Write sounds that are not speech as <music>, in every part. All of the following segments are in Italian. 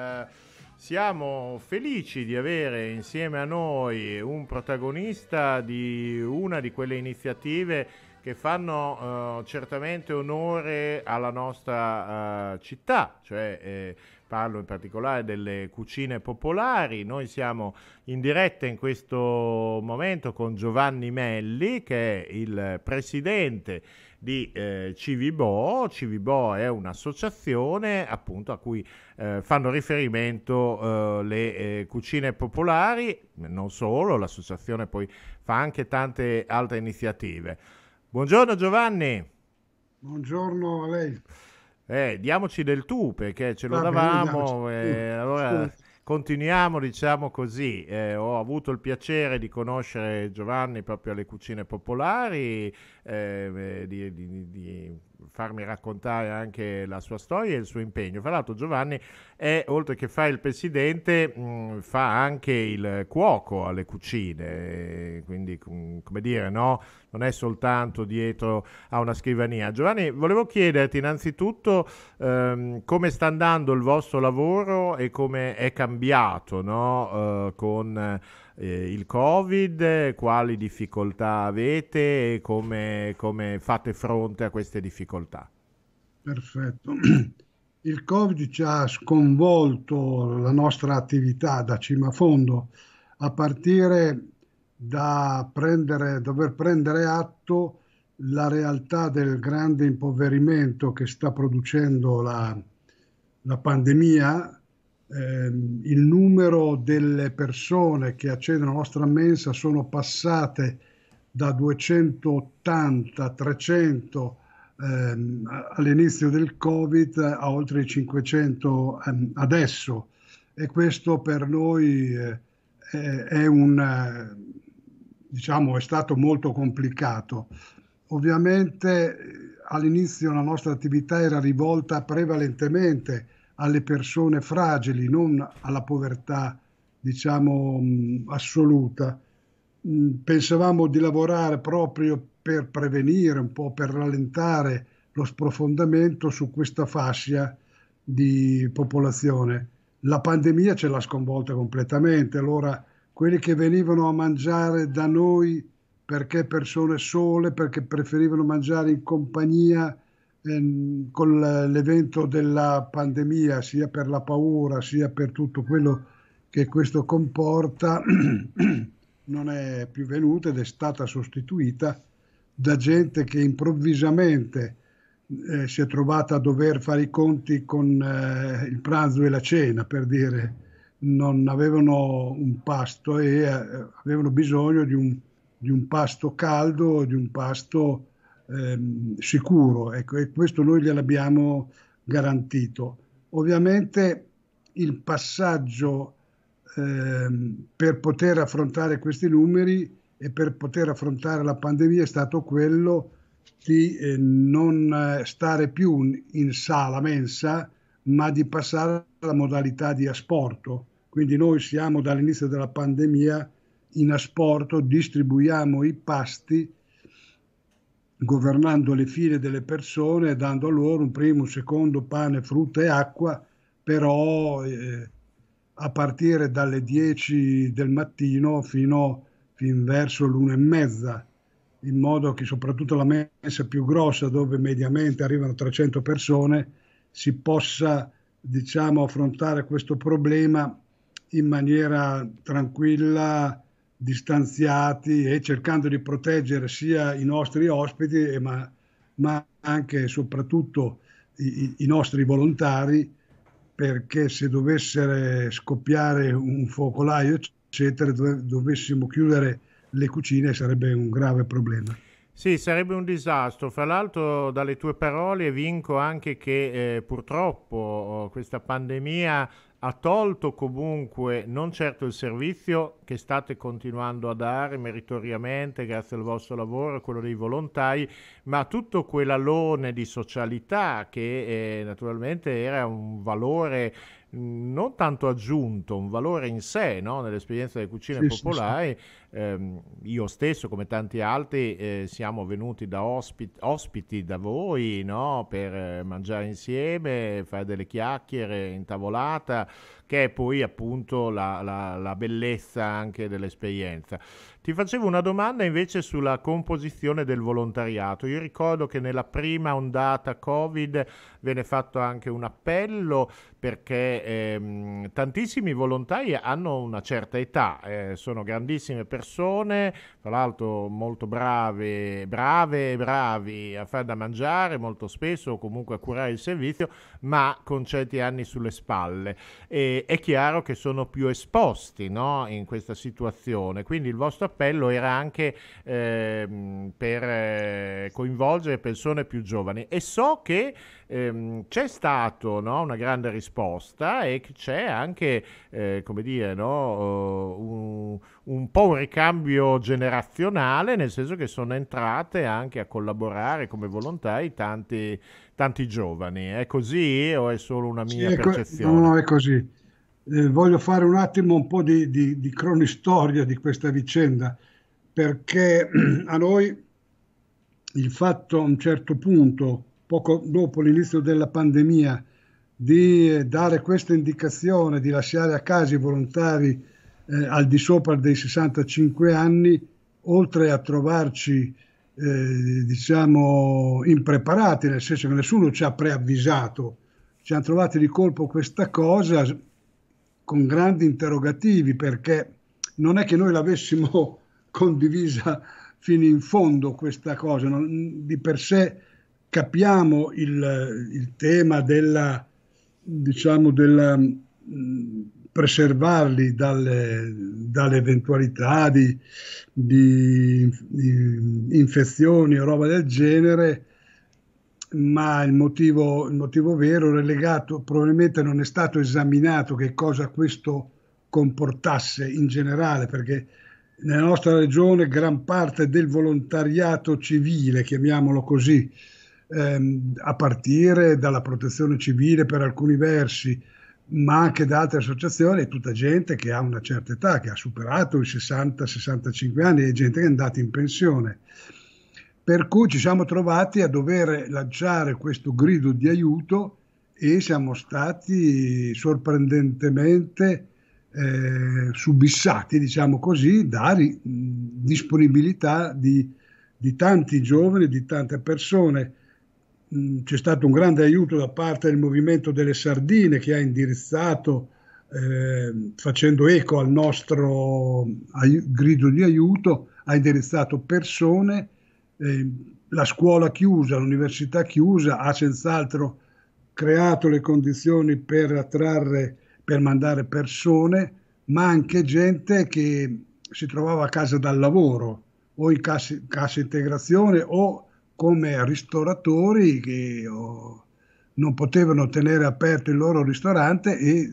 Eh, siamo felici di avere insieme a noi un protagonista di una di quelle iniziative che fanno eh, certamente onore alla nostra eh, città, cioè eh, parlo in particolare delle cucine popolari. Noi siamo in diretta in questo momento con Giovanni Melli, che è il presidente di eh, Civibo. Civibo è un'associazione appunto a cui eh, fanno riferimento eh, le eh, cucine popolari, non solo, l'associazione poi fa anche tante altre iniziative. Buongiorno Giovanni. Buongiorno a lei. Eh, diamoci del tu perché ce lo Va davamo. Bene, eh, allora... Scusa continuiamo, diciamo così. Eh, ho avuto il piacere di conoscere Giovanni proprio alle cucine popolari, eh, eh di, di, di farmi raccontare anche la sua storia e il suo impegno. Fra l'altro Giovanni è, oltre che fa il presidente, mh, mm, fa anche il cuoco alle cucine, quindi mm, come dire, no? non è soltanto dietro a una scrivania. Giovanni, volevo chiederti innanzitutto ehm, come sta andando il vostro lavoro e come è cambiato no? eh, con eh, il Covid, eh, quali difficoltà avete e come, come fate fronte a queste difficoltà. Perfetto. <clears throat> Il Covid ci ha sconvolto la nostra attività da cima a fondo, a partire da prendere, dover prendere atto la realtà del grande impoverimento che sta producendo la, la pandemia ehm, il numero delle persone che accedono alla nostra mensa sono passate da 280, 300 ehm, all'inizio del Covid a oltre 500 ehm, adesso e questo per noi eh, è, un, diciamo, è stato molto complicato. Ovviamente all'inizio la nostra attività era rivolta prevalentemente alle persone fragili, non alla povertà diciamo mm, assoluta. Mm, pensavamo di lavorare proprio per prevenire, un po' per rallentare lo sprofondamento su questa fascia di popolazione. La pandemia ce l'ha sconvolta completamente, allora quelli che venivano a mangiare da noi perché persone sole, perché preferivano mangiare in compagnia, ehm, con l'evento della pandemia, sia per la paura, sia per tutto quello che questo comporta, <clears throat> non è più venuta ed è stata sostituita da gente che improvvisamente eh, si è trovata a dover fare i conti con eh, il pranzo e la cena, per dire, non avevano un pasto e eh, avevano bisogno di un, di un, pasto caldo, di un pasto ehm, sicuro, ecco, e questo noi gliel'abbiamo garantito. Ovviamente il passaggio ehm, per poter affrontare questi numeri e per poter affrontare la pandemia è stato quello di eh, non stare più in, in sala mensa, ma di passare alla modalità di asporto. Quindi noi siamo dall'inizio della pandemia in asporto, distribuiamo i pasti governando le file delle persone e dando loro un primo, un secondo pane, frutta e acqua, però eh, a partire dalle 10 del mattino fino, fin verso l'una e mezza, in modo che soprattutto la messa più grossa, dove mediamente arrivano 300 persone, si possa diciamo, affrontare questo problema in maniera tranquilla, distanziati e cercando di proteggere sia i nostri ospiti ma, ma anche e soprattutto i, i, nostri volontari perché se dovesse scoppiare un focolaio eccetera dove, dovessimo chiudere le cucine sarebbe un grave problema. Sì, sarebbe un disastro. Fra l'altro, dalle tue parole vinco anche che eh, purtroppo oh, questa pandemia ha tolto comunque non certo il servizio che state continuando a dare meritoriamente grazie al vostro lavoro, quello dei volontari, ma tutto quell'alone di socialità che eh, naturalmente era un valore non tanto aggiunto un valore in sé no? nell'esperienza delle cucine sì, popolari. Sì, sì. Eh, io stesso, come tanti altri, eh, siamo venuti da ospit- ospiti da voi no? per eh, mangiare insieme, fare delle chiacchiere in tavolata, che è poi appunto la, la, la bellezza anche dell'esperienza. Ti facevo una domanda invece sulla composizione del volontariato. Io ricordo che nella prima ondata Covid venne fatto anche un appello perché ehm, tantissimi volontari hanno una certa età, eh, sono grandissime persone, tra l'altro molto brave, brave e bravi a fare da mangiare molto spesso o comunque a curare il servizio, ma con certi anni sulle spalle. E, è chiaro che sono più esposti no, in questa situazione, quindi il vostro appello appello era anche ehm, eh, per coinvolgere persone più giovani e so che ehm, c'è stata no, una grande risposta e c'è anche, eh, come dire, no, oh, un, un po' un ricambio generazionale, nel senso che sono entrate anche a collaborare come volontari tanti tanti giovani. È così o è solo una mia sì, percezione? Co- no, è così eh, voglio fare un attimo un po' di, di, di cronistoria di questa vicenda, perché <clears throat> a noi il fatto a un certo punto, poco dopo l'inizio della pandemia, di eh, dare questa indicazione di lasciare a casa i volontari eh, al di sopra dei 65 anni, oltre a trovarci eh, diciamo impreparati, nel senso che nessuno ci ha preavvisato, ci hanno trovati di colpo questa cosa con grandi interrogativi perché non è che noi l'avessimo <laughs> condivisa fino in fondo questa cosa, non, di per sé capiamo il, il tema della, diciamo, della mm, preservarli dalle, dalle eventualità di, di, di, infezioni o roba del genere ma il motivo, il motivo vero è legato, probabilmente non è stato esaminato che cosa questo comportasse in generale, perché nella nostra regione gran parte del volontariato civile, chiamiamolo così, ehm, a partire dalla protezione civile per alcuni versi, ma anche da altre associazioni, è tutta gente che ha una certa età, che ha superato i 60-65 anni, è gente che è andata in pensione per cui ci siamo trovati a dover lanciare questo grido di aiuto e siamo stati sorprendentemente eh, subissati, diciamo così, da ri- disponibilità di, di, tanti giovani, di tante persone. Mm, c'è stato un grande aiuto da parte del Movimento delle Sardine che ha indirizzato, eh, facendo eco al nostro ai- grido di aiuto, ha indirizzato persone Ehm, la scuola chiusa, l'università chiusa ha senz'altro creato le condizioni per attrarre, per mandare persone, ma anche gente che si trovava a casa dal lavoro o in cassa, cassa integrazione o come ristoratori che oh, non potevano tenere aperto il loro ristorante e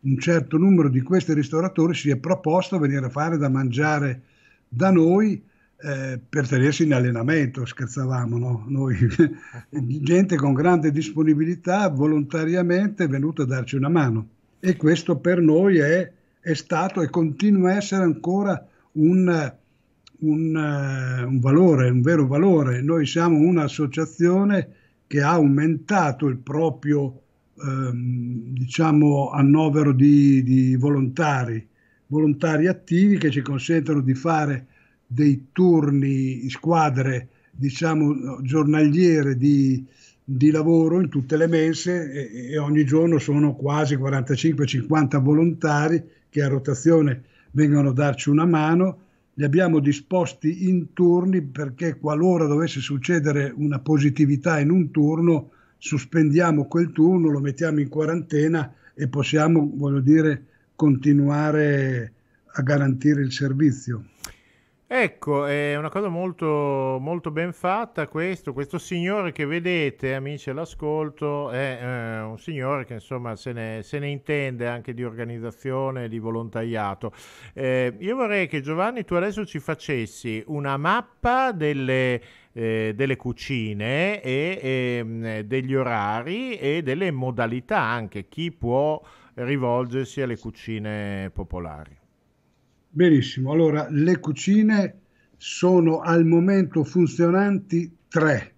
un certo numero di questi ristoratori si è proposto a venire a fare da mangiare da noi eh, per tenersi in allenamento, scherzavamo, no? noi, <laughs> gente con grande disponibilità volontariamente è venuta a darci una mano e questo per noi è, è stato e continua a essere ancora un, un, uh, un, valore, un vero valore. Noi siamo un'associazione che ha aumentato il proprio ehm, diciamo, annovero di, di volontari, volontari attivi che ci consentono di fare dei turni, squadre diciamo giornaliere di, di lavoro in tutte le mense e, e ogni giorno sono quasi 45-50 volontari che a rotazione vengono a darci una mano. Li abbiamo disposti in turni perché qualora dovesse succedere una positività in un turno, sospendiamo quel turno, lo mettiamo in quarantena e possiamo, voglio dire, continuare a garantire il servizio. Ecco, è una cosa molto, molto ben fatta questo. Questo signore che vedete, amici all'ascolto, è eh, un signore che insomma se ne, se ne, intende anche di organizzazione, di volontariato. Eh, io vorrei che Giovanni tu adesso ci facessi una mappa delle, eh, delle cucine e, e ehm, degli orari e delle modalità anche, chi può rivolgersi alle cucine popolari. Benissimo, allora le cucine sono al momento funzionanti tre.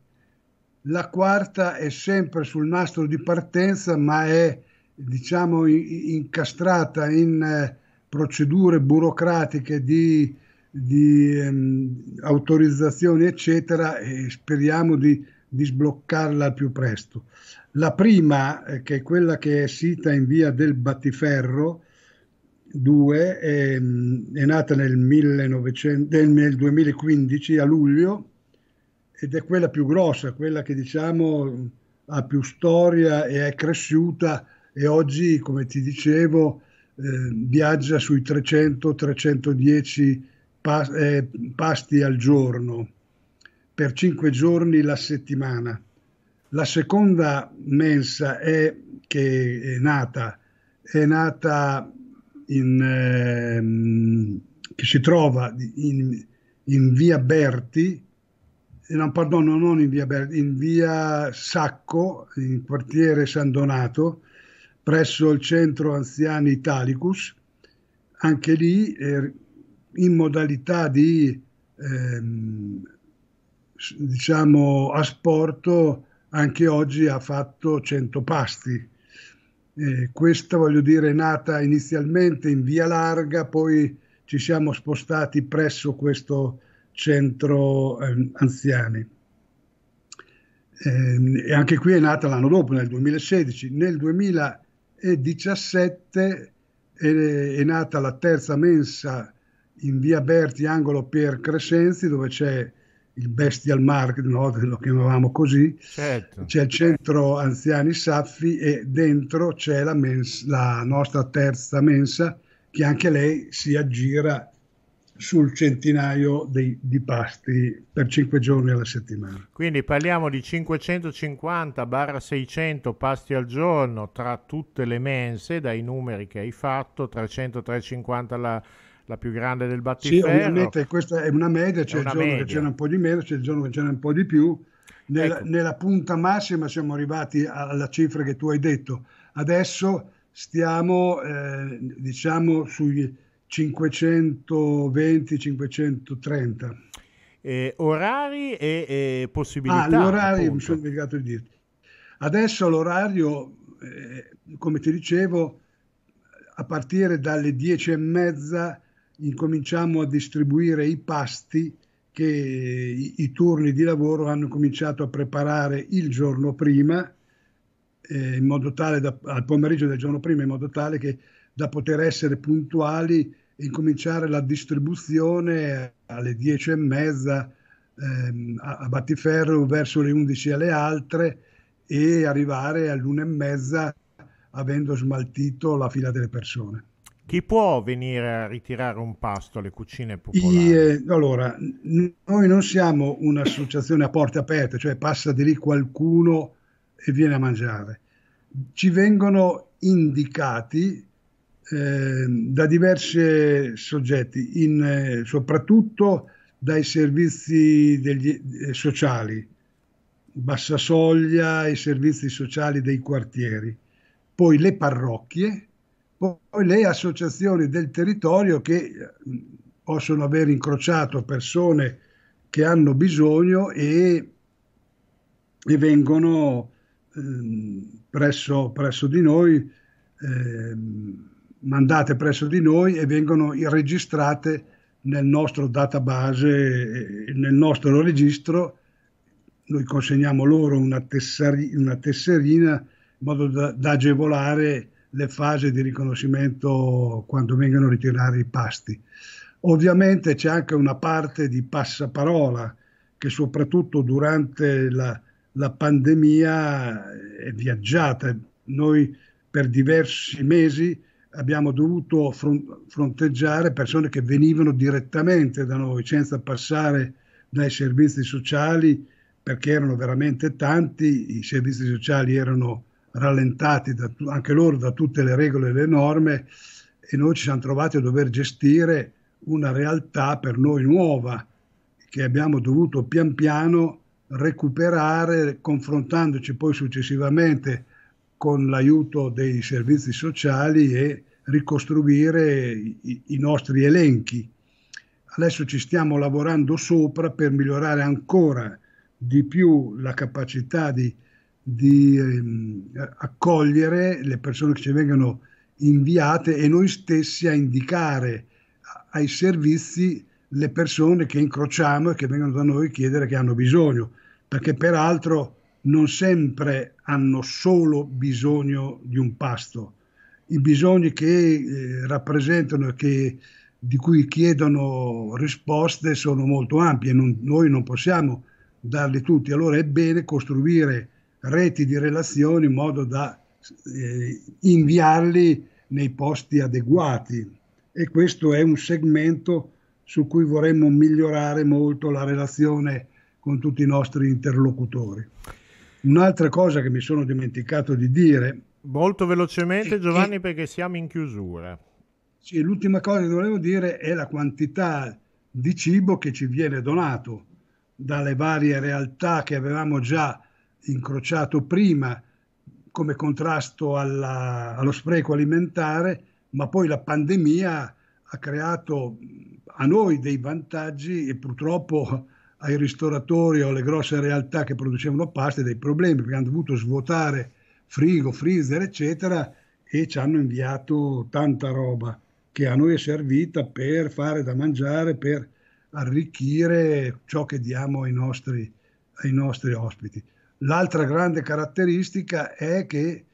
La quarta è sempre sul nastro di partenza, ma è diciamo incastrata in eh, procedure burocratiche di, di ehm, autorizzazioni, eccetera, e speriamo di, di, sbloccarla al più presto. La prima, eh, che è quella che è sita in via del Battiferro, 2 è, ehm, è nata nel, 1900, nel 2015 a luglio ed è quella più grossa, quella che diciamo ha più storia e è cresciuta e oggi, come ti dicevo, eh, viaggia sui 300-310 pas- eh, pasti al giorno per 5 giorni la settimana. La seconda mensa è, che è nata, è nata in, ehm, che si trova in, in via Berti, no, perdono, non in via Berti, in via Sacco, in quartiere San Donato, presso il centro anziani Italicus, anche lì eh, in modalità di ehm, diciamo asporto anche oggi ha fatto 100 pasti eh, questa, voglio dire, è nata inizialmente in via larga, poi ci siamo spostati presso questo centro eh, anziani. Eh, e anche qui è nata l'anno dopo, nel 2016. Nel 2017 è, è nata la terza mensa in via Berti, angolo Pier Crescenzi, dove c'è il bestial market, una lo chiamavamo così, certo. c'è il centro anziani Saffi e dentro c'è la, mens- la nostra terza mensa che anche lei si aggira sul centinaio dei, di pasti per 5 giorni alla settimana. Quindi parliamo di 550-600 pasti al giorno tra tutte le mense, dai numeri che hai fatto, 300-350 alla settimana la più grande del battiferro. Sì, ovviamente questa è una media, c'è cioè il giorno media. che c'era un po' di meno, c'è il giorno che c'era un po' di più. Nella, ecco. nella punta massima siamo arrivati alla cifra che tu hai detto. Adesso stiamo, eh, diciamo, sui 520-530. Eh, orari e, e, possibilità. Ah, gli mi sono obbligato di dirti. Adesso l'orario, eh, come ti dicevo, a partire dalle 10 e mezza incominciamo a distribuire i pasti che i, i turni di lavoro hanno cominciato a preparare il giorno prima, eh, in modo tale da, al pomeriggio del giorno prima, in modo tale che da poter essere puntuali e cominciare la distribuzione alle 10 e mezza ehm, a, a Battiferro verso le 11 alle altre e arrivare all'una e mezza avendo smaltito la fila delle persone. Chi può venire a ritirare un pasto alle cucine popolari? Eh, allora, noi non siamo un'associazione a porte aperte, cioè passa di lì qualcuno e viene a mangiare. Ci vengono indicati eh, da diversi soggetti, in, eh, soprattutto dai servizi degli, eh, sociali, soglia, i servizi sociali dei quartieri, poi le parrocchie poi le associazioni del territorio che eh, possono aver incrociato persone che hanno bisogno e, e vengono eh, presso, presso, di noi, eh, mandate presso di noi e vengono registrate nel nostro database, eh, nel nostro registro. Noi consegniamo loro una, tessari, una tesserina in modo da, da agevolare le fasi di riconoscimento quando vengono a ritirare i pasti. Ovviamente c'è anche una parte di passaparola che soprattutto durante la, la pandemia è viaggiata. Noi per diversi mesi abbiamo dovuto fronteggiare persone che venivano direttamente da noi senza passare dai servizi sociali perché erano veramente tanti, i servizi sociali erano rallentati da, anche loro da tutte le regole e le norme e noi ci siamo trovati a dover gestire una realtà per noi nuova che abbiamo dovuto pian piano recuperare confrontandoci poi successivamente con l'aiuto dei servizi sociali e ricostruire i, i nostri elenchi. Adesso ci stiamo lavorando sopra per migliorare ancora di più la capacità di di ehm, accogliere le persone che ci vengono inviate e noi stessi a indicare ai servizi le persone che incrociamo e che vengono da noi chiedere che hanno bisogno, perché peraltro non sempre hanno solo bisogno di un pasto. I bisogni che eh, rappresentano e di cui chiedono risposte sono molto ampi e non, noi non possiamo darli tutti. Allora è bene costruire reti di relazioni in modo da eh, inviarli nei posti adeguati e questo è un segmento su cui vorremmo migliorare molto la relazione con tutti i nostri interlocutori. Un'altra cosa che mi sono dimenticato di dire. Molto velocemente Giovanni perché siamo in chiusura. Sì, l'ultima cosa che volevo dire è la quantità di cibo che ci viene donato dalle varie realtà che avevamo già incrociato prima come contrasto alla, allo spreco alimentare, ma poi la pandemia ha creato a noi dei vantaggi e purtroppo ai ristoratori o alle grosse realtà che producevano paste dei problemi, perché hanno dovuto svuotare frigo, freezer, eccetera, e ci hanno inviato tanta roba che a noi è servita per fare da mangiare, per arricchire ciò che diamo ai nostri, ai nostri ospiti. L'altra grande caratteristica è che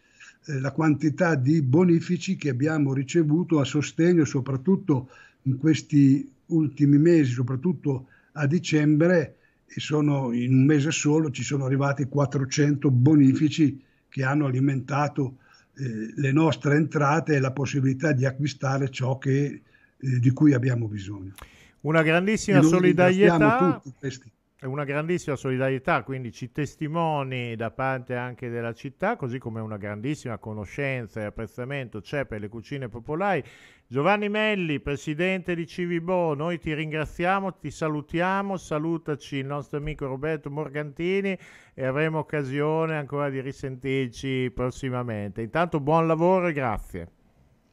eh, la quantità di bonifici che abbiamo ricevuto a sostegno, soprattutto in questi ultimi mesi, soprattutto a dicembre, e sono in un mese solo ci sono arrivati 400 bonifici che hanno alimentato eh, le nostre entrate e la possibilità di acquistare ciò che, eh, di cui abbiamo bisogno. Una grandissima solidarietà. Tutti questi una grandissima solidarietà, quindi ci testimoni da parte anche della città, così come una grandissima conoscenza e apprezzamento c'è per le cucine popolari. Giovanni Melli, presidente di Civibo, noi ti ringraziamo, ti salutiamo, salutaci il nostro amico Roberto Morgantini e avremo occasione ancora di risentirci prossimamente. Intanto buon lavoro e grazie.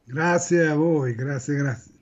Grazie a voi, grazie, grazie.